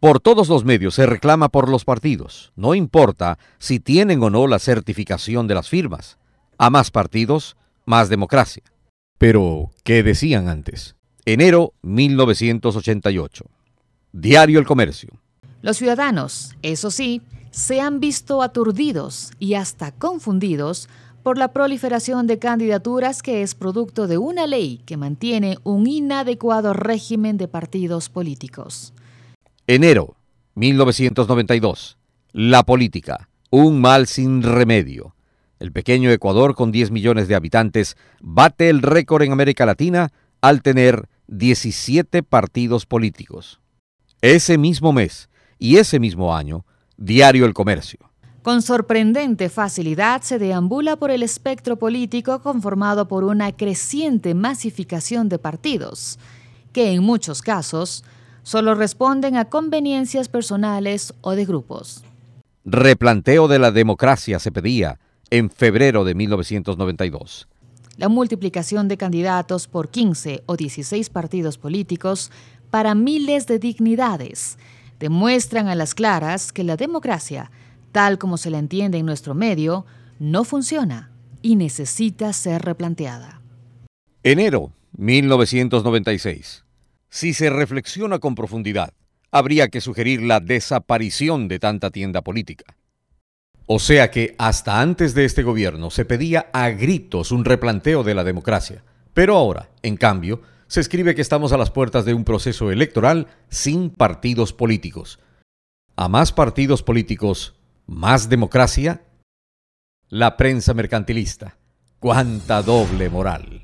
Por todos los medios se reclama por los partidos, no importa si tienen o no la certificación de las firmas. A más partidos, más democracia. Pero, ¿qué decían antes? Enero 1988. Diario El Comercio. Los ciudadanos, eso sí, se han visto aturdidos y hasta confundidos por la proliferación de candidaturas que es producto de una ley que mantiene un inadecuado régimen de partidos políticos. Enero 1992. La política, un mal sin remedio. El pequeño Ecuador, con 10 millones de habitantes, bate el récord en América Latina al tener 17 partidos políticos. Ese mismo mes y ese mismo año, Diario El Comercio. Con sorprendente facilidad se deambula por el espectro político conformado por una creciente masificación de partidos, que en muchos casos solo responden a conveniencias personales o de grupos. Replanteo de la democracia se pedía en febrero de 1992. La multiplicación de candidatos por 15 o 16 partidos políticos para miles de dignidades demuestran a las claras que la democracia, tal como se la entiende en nuestro medio, no funciona y necesita ser replanteada. Enero 1996. Si se reflexiona con profundidad, habría que sugerir la desaparición de tanta tienda política. O sea que hasta antes de este gobierno se pedía a gritos un replanteo de la democracia, pero ahora, en cambio, se escribe que estamos a las puertas de un proceso electoral sin partidos políticos. A más partidos políticos, más democracia. La prensa mercantilista. ¡Cuánta doble moral!